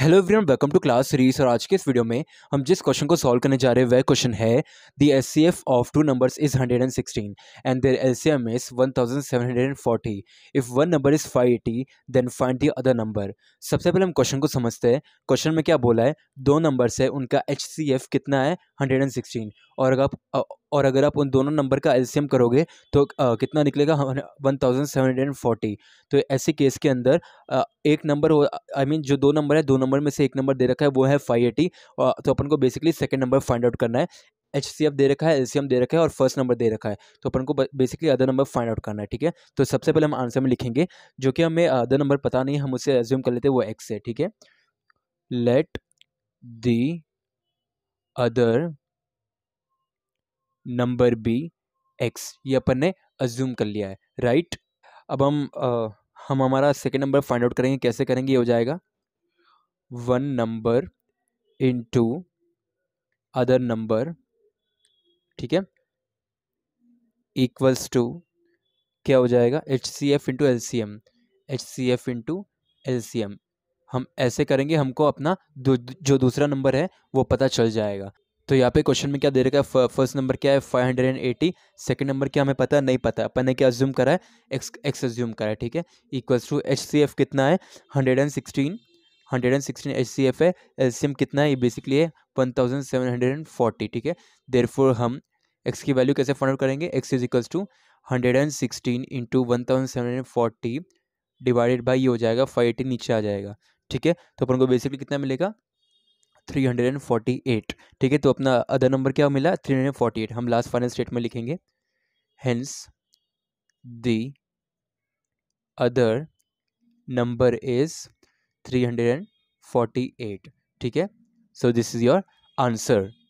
hello everyone welcome to class series और आज के इस वीडियो में हम जिस क्वेश्चन को सॉल्व करने जा रहे हैं वह क्वेश्चन है the S C F of two numbers is 116 and their L C M is 1740 if one number is 580 then find the other number सबसे पहले हम क्वेश्चन को समझते हैं क्वेश्चन में क्या बोला है दो नंबर है उनका एच सी एफ कितना है हंड्रेड एंड सिक्सटीन और अगर आप और अगर आप उन दोनों नंबर का एलसीएम करोगे तो आ, कितना निकलेगा one thousand seven hundred and forty तो ऐसे केस के अंदर आ, एक नंबर हो आई मीन जो दो नंबर है दो नंबर में से एक नंबर दे रखा है वो है फाइव एटी तो अपन को basically second number find out करना है एच सी एफ दे रखा है एल सी एम दे रखा है और फर्स्ट नंबर दे रखा है तो अपन को basically other number find out करना है ठीक है तो सबसे पहले हम आंसर में लिखेंगे जो कि हमें अदर नंबर पता नहीं है हम उसे एज्यूम कर लेते हैं वो एक्स है ठीक है let the other number be X ये अपन ने अज्यूम कर लिया है राइट अब हम आ, हम हमारा सेकेंड नंबर फाइंड आउट करेंगे कैसे करेंगे ये हो जाएगा one number to other number ठीक है इक्वल्स टू क्या हो जाएगा H C F into L C M H C F into L C M हम ऐसे करेंगे हमको अपना जो दूसरा नंबर है वो पता चल जाएगा तो यहाँ पे क्वेश्चन में क्या दे रखा है फर्स्ट नंबर क्या है five hundred and eighty second number क्या हमें पता है नहीं पता अपन ने क्या अज्यूम करा है एक्स एक्स एज्यूम करा है ठीक है equals to H C F कितना है hundred and sixteen hundred and sixteen H C F है एम कितना है ये बेसिकली है one thousand seven hundred and forty ठीक है देर फोर हम एक्स की वैल्यू कैसे फाइंड आउट करेंगे X is equals to hundred and sixteen into one thousand seven hundred forty divided by ये हो जाएगा फाइव एटी नीचे आ जाएगा ठीक है तो अपन को बेसिकली कितना मिलेगा 348 ठीक है तो अपना अदर नंबर क्या मिला 348 हम लास्ट फाइनल स्टेट में लिखेंगे hence the other number is 348 ठीक है so this is your answer